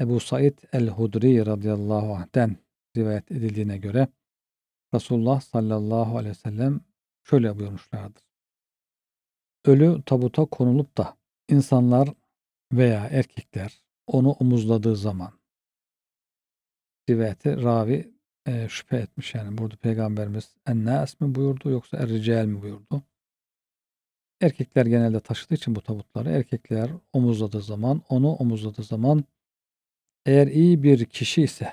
Ebu Said el-Hudri radıyallahu anh'den rivayet edildiğine göre Resulullah sallallahu aleyhi ve sellem şöyle buyurmuşlardır. Ölü tabuta konulup da insanlar veya erkekler onu omuzladığı zaman rivayeti ravi e, şüphe etmiş yani burada peygamberimiz ennas mi buyurdu yoksa erricel mi buyurdu? Erkekler genelde taşıdığı için bu tabutları erkekler omuzladığı zaman onu omuzladığı zaman eğer iyi bir kişi ise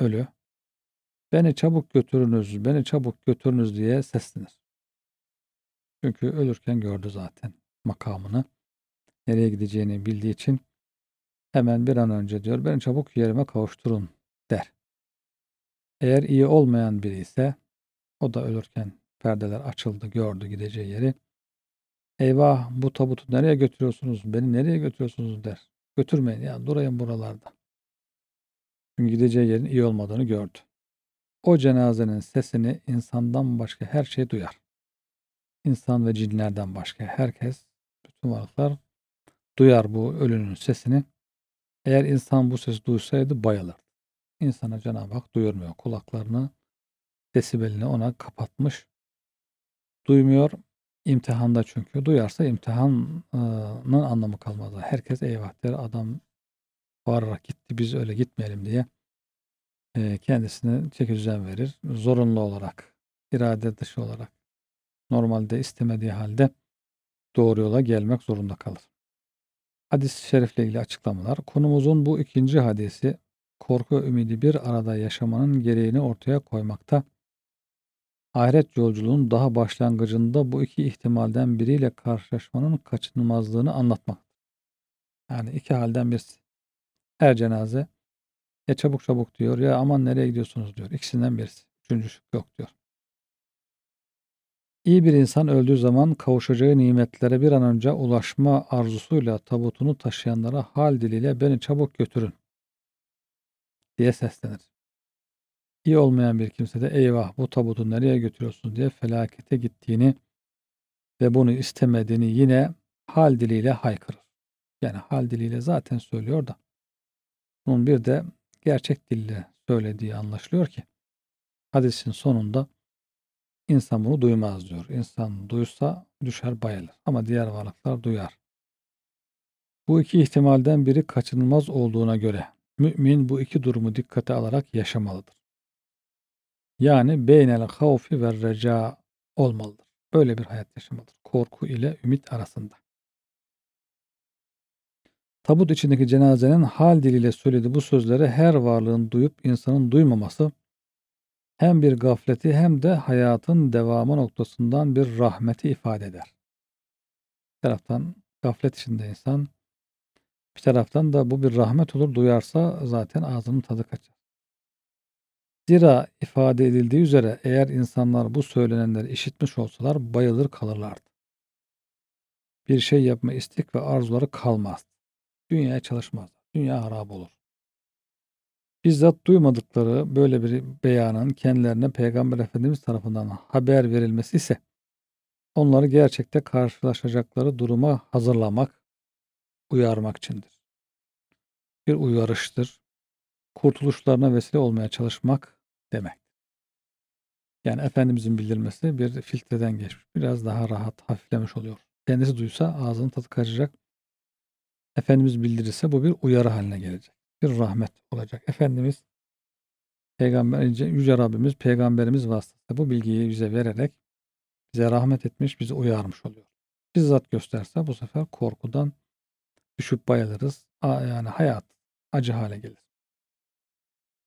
ölü, beni çabuk götürünüz, beni çabuk götürünüz diye seslenir. Çünkü ölürken gördü zaten makamını. Nereye gideceğini bildiği için hemen bir an önce diyor beni çabuk yerime kavuşturun der. Eğer iyi olmayan biri ise o da ölürken perdeler açıldı gördü gideceği yeri. Eyvah bu tabutu nereye götürüyorsunuz beni nereye götürüyorsunuz der. Götürmeyin ya durayım buralarda. Çünkü gideceği yerin iyi olmadığını gördü. O cenazenin sesini insandan başka her şey duyar. İnsan ve cinlerden başka herkes, bütün varlıklar duyar bu ölünün sesini. Eğer insan bu sesi duysaydı bayılır. İnsana Cenab-ı Hak duyurmuyor. Kulaklarını, desibelini ona kapatmış. Duymuyor. İmtihanda çünkü. Duyarsa imtihanın anlamı kalmaz. Herkes eyvah der adam bağırarak gitti biz öyle gitmeyelim diye e, kendisine çeki düzen verir. Zorunlu olarak, irade dışı olarak, normalde istemediği halde doğru yola gelmek zorunda kalır. Hadis-i şerifle ilgili açıklamalar. Konumuzun bu ikinci hadisi korku ümidi bir arada yaşamanın gereğini ortaya koymakta. Ahiret yolculuğun daha başlangıcında bu iki ihtimalden biriyle karşılaşmanın kaçınılmazlığını anlatmak. Yani iki halden birisi. Her cenaze ya çabuk çabuk diyor ya aman nereye gidiyorsunuz diyor. İkisinden birisi. Üçüncü şık yok diyor. İyi bir insan öldüğü zaman kavuşacağı nimetlere bir an önce ulaşma arzusuyla tabutunu taşıyanlara hal diliyle beni çabuk götürün diye seslenir. İyi olmayan bir kimse de eyvah bu tabutu nereye götürüyorsun diye felakete gittiğini ve bunu istemediğini yine hal diliyle haykırır. Yani hal diliyle zaten söylüyor da bunun bir de gerçek dille söylediği anlaşılıyor ki hadisin sonunda insan bunu duymaz diyor. İnsan duysa düşer bayılır ama diğer varlıklar duyar. Bu iki ihtimalden biri kaçınılmaz olduğuna göre mümin bu iki durumu dikkate alarak yaşamalıdır. Yani beynel havfi ve reca olmalıdır. Böyle bir hayat yaşamalıdır. Korku ile ümit arasında. Tabut içindeki cenazenin hal diliyle söylediği bu sözleri her varlığın duyup insanın duymaması hem bir gafleti hem de hayatın devamı noktasından bir rahmeti ifade eder. Bir taraftan gaflet içinde insan, bir taraftan da bu bir rahmet olur duyarsa zaten ağzının tadı kaçar. Zira ifade edildiği üzere eğer insanlar bu söylenenleri işitmiş olsalar bayılır kalırlardı. Bir şey yapma istik ve arzuları kalmazdı. Dünyaya çalışmazlar. Dünya harap olur. Bizzat duymadıkları böyle bir beyanın kendilerine Peygamber Efendimiz tarafından haber verilmesi ise onları gerçekte karşılaşacakları duruma hazırlamak, uyarmak içindir. Bir uyarıştır. Kurtuluşlarına vesile olmaya çalışmak demek. Yani Efendimizin bildirmesi bir filtreden geçmiş. Biraz daha rahat hafiflemiş oluyor. Kendisi duysa ağzını tadı kaçacak. Efendimiz bildirirse bu bir uyarı haline gelecek. Bir rahmet olacak. Efendimiz Peygamber Yüce Rabbimiz Peygamberimiz vasıtasıyla bu bilgiyi bize vererek bize rahmet etmiş, bizi uyarmış oluyor. Bizzat gösterse bu sefer korkudan düşüp bayılırız. Yani hayat acı hale gelir.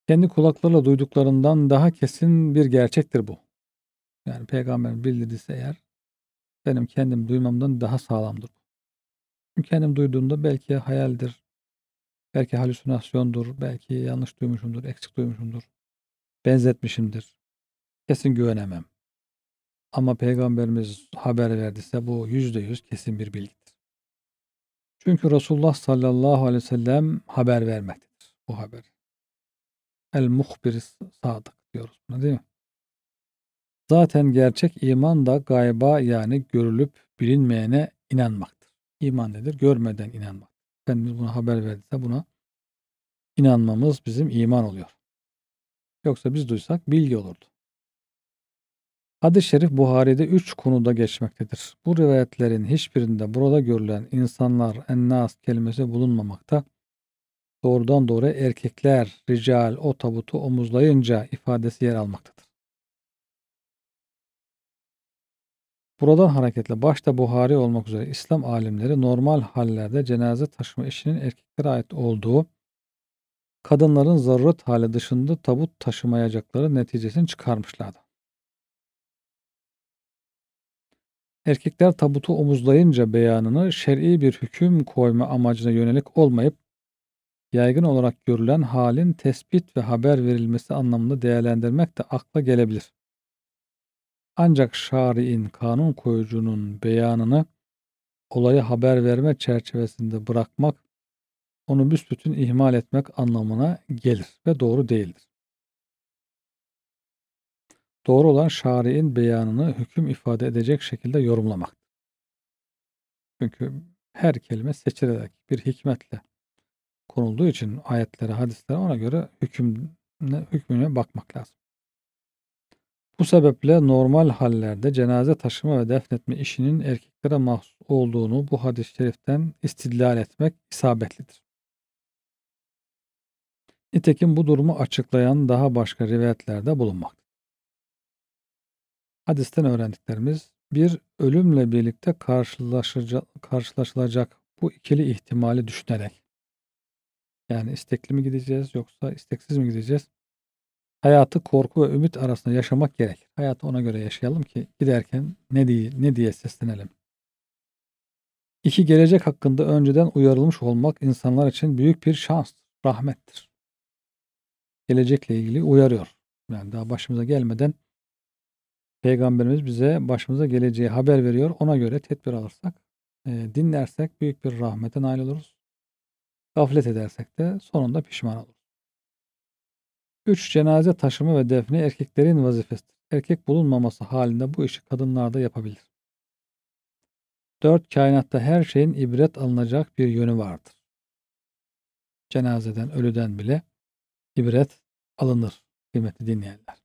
Kendi kulaklarıyla duyduklarından daha kesin bir gerçektir bu. Yani peygamberin bildirdiyse eğer benim kendim duymamdan daha sağlamdır bu. Kendim duyduğumda belki hayaldir, belki halüsinasyondur, belki yanlış duymuşumdur, eksik duymuşumdur, benzetmişimdir. Kesin güvenemem. Ama Peygamberimiz haber verdiyse bu yüzde yüz kesin bir bilgidir. Çünkü Resulullah sallallahu aleyhi ve sellem haber vermektedir bu haber. El muhbir sadık diyoruz buna değil mi? Zaten gerçek iman da gayba yani görülüp bilinmeyene inanmak iman nedir? Görmeden inanmak. Efendimiz buna haber verdiyse buna inanmamız bizim iman oluyor. Yoksa biz duysak bilgi olurdu. Hadis-i şerif Buhari'de üç konuda geçmektedir. Bu rivayetlerin hiçbirinde burada görülen insanlar ennas kelimesi bulunmamakta. Doğrudan doğru erkekler rical o tabutu omuzlayınca ifadesi yer almaktadır. Buradan hareketle başta Buhari olmak üzere İslam alimleri normal hallerde cenaze taşıma işinin erkeklere ait olduğu, kadınların zaruret hali dışında tabut taşımayacakları neticesini çıkarmışlardı. Erkekler tabutu omuzlayınca beyanını şer'i bir hüküm koyma amacına yönelik olmayıp yaygın olarak görülen halin tespit ve haber verilmesi anlamında değerlendirmek de akla gelebilir. Ancak şari'in kanun koyucunun beyanını olayı haber verme çerçevesinde bırakmak onu büsbütün ihmal etmek anlamına gelir ve doğru değildir. Doğru olan şari'in beyanını hüküm ifade edecek şekilde yorumlamak. Çünkü her kelime seçilerek bir hikmetle konulduğu için ayetlere, hadislere ona göre hüküm, hükmüne bakmak lazım. Bu sebeple normal hallerde cenaze taşıma ve defnetme işinin erkeklere mahsus olduğunu bu hadis-i şeriften istidlal etmek isabetlidir. Nitekim bu durumu açıklayan daha başka rivayetlerde bulunmaktadır. Hadisten öğrendiklerimiz bir ölümle birlikte karşılaşılacak bu ikili ihtimali düşünerek yani istekli mi gideceğiz yoksa isteksiz mi gideceğiz Hayatı korku ve ümit arasında yaşamak gerek. Hayatı ona göre yaşayalım ki giderken ne diye, ne diye seslenelim. İki gelecek hakkında önceden uyarılmış olmak insanlar için büyük bir şans, rahmettir. Gelecekle ilgili uyarıyor. Yani daha başımıza gelmeden Peygamberimiz bize başımıza geleceği haber veriyor. Ona göre tedbir alırsak, e, dinlersek büyük bir rahmete nail oluruz. Gaflet edersek de sonunda pişman oluruz. 3. Cenaze taşıma ve defne erkeklerin vazifesidir. Erkek bulunmaması halinde bu işi kadınlar da yapabilir. 4. Kainatta her şeyin ibret alınacak bir yönü vardır. Cenazeden, ölüden bile ibret alınır kıymetli dinleyenler.